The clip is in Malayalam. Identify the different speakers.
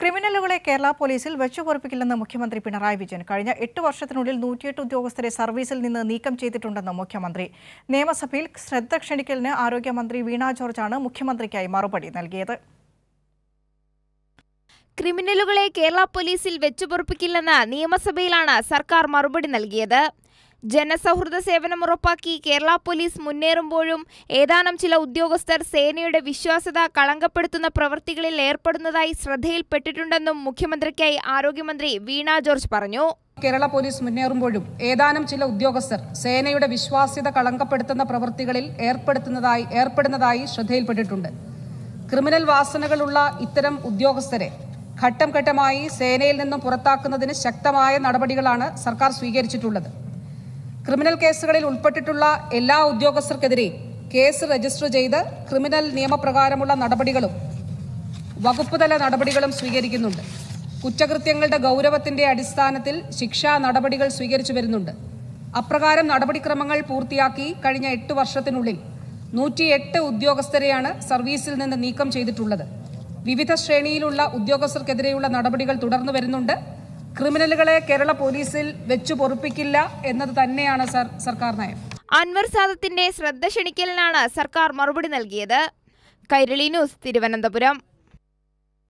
Speaker 1: ക്രിമിനലുകളെ കേരള പോലീസിൽ വെച്ചുപൊറിപ്പിക്കില്ലെന്ന് മുഖ്യമന്ത്രി പിണറായി വിജയൻ കഴിഞ്ഞ എട്ട് വർഷത്തിനുള്ളിൽ നൂറ്റിയെട്ട് ഉദ്യോഗസ്ഥരെ സർവീസിൽ നിന്ന് നീക്കം ചെയ്തിട്ടുണ്ടെന്ന് മുഖ്യമന്ത്രി നിയമസഭയിൽ ശ്രദ്ധ ക്ഷണിക്കലിന് ആരോഗ്യമന്ത്രി വീണ ജോർജാണ് മുഖ്യമന്ത്രിക്കായി മറുപടി നൽകിയത്
Speaker 2: ക്രിമിനലുകളെ കേരള പോലീസിൽ വെച്ചുപൊറിപ്പിക്കില്ലെന്ന് നിയമസഭയിലാണ് സർക്കാർ മറുപടി നൽകിയത് ജനസൗഹൃദ സേവനം ഉറപ്പാക്കി കേരള പോലീസ് മുന്നേറുമ്പോഴും ഏതാനും ചില ഉദ്യോഗസ്ഥർ സേനയുടെ വിശ്വാസ്യത കളങ്കപ്പെടുത്തുന്ന പ്രവൃത്തികളിൽ ഏർപ്പെടുന്നതായി ശ്രദ്ധയിൽപ്പെട്ടിട്ടുണ്ടെന്നും മുഖ്യമന്ത്രിക്കായി ആരോഗ്യമന്ത്രി വീണ ജോർജ് പറഞ്ഞു കേരള പോലീസ്
Speaker 3: മുന്നേറുമ്പോഴും ഏതാനും ചില ഉദ്യോഗസ്ഥർ സേനയുടെ വിശ്വാസ്യത കളങ്കപ്പെടുത്തുന്ന പ്രവൃത്തികളിൽ ഏർപ്പെടുത്തുന്നതായി ഏർപ്പെടുന്നതായി ശ്രദ്ധയിൽപ്പെട്ടിട്ടുണ്ട് ക്രിമിനൽ വാസനകളുള്ള ഇത്തരം ഉദ്യോഗസ്ഥരെ ഘട്ടം ഘട്ടമായി സേനയിൽ നിന്നും പുറത്താക്കുന്നതിന് ശക്തമായ നടപടികളാണ് സർക്കാർ സ്വീകരിച്ചിട്ടുള്ളത് ക്രിമിനൽ കേസുകളിൽ ഉൾപ്പെട്ടിട്ടുള്ള എല്ലാ ഉദ്യോഗസ്ഥർക്കെതിരെ കേസ് രജിസ്റ്റർ ചെയ്ത് ക്രിമിനൽ നിയമപ്രകാരമുള്ള നടപടികളും വകുപ്പുതല നടപടികളും സ്വീകരിക്കുന്നുണ്ട് കുറ്റകൃത്യങ്ങളുടെ ഗൗരവത്തിന്റെ അടിസ്ഥാനത്തിൽ ശിക്ഷാ നടപടികൾ സ്വീകരിച്ചു വരുന്നുണ്ട് അപ്രകാരം നടപടിക്രമങ്ങൾ പൂർത്തിയാക്കി കഴിഞ്ഞ എട്ട് വർഷത്തിനുള്ളിൽ നൂറ്റിയെട്ട് ഉദ്യോഗസ്ഥരെയാണ് സർവീസിൽ നിന്ന് നീക്കം ചെയ്തിട്ടുള്ളത് വിവിധ ശ്രേണിയിലുള്ള ഉദ്യോഗസ്ഥർക്കെതിരെയുള്ള നടപടികൾ തുടർന്നു വരുന്നുണ്ട് ക്രിമിനലുകളെ കേരള പോലീസിൽ വെച്ചു
Speaker 2: പൊറുപ്പിക്കില്ല എന്നത് തന്നെയാണ് സർക്കാർ നയം അൻവർ സാദത്തിന്റെ ശ്രദ്ധ ക്ഷണിക്കലിനാണ് സർക്കാർ മറുപടി നൽകിയത് കൈരളി ന്യൂസ് തിരുവനന്തപുരം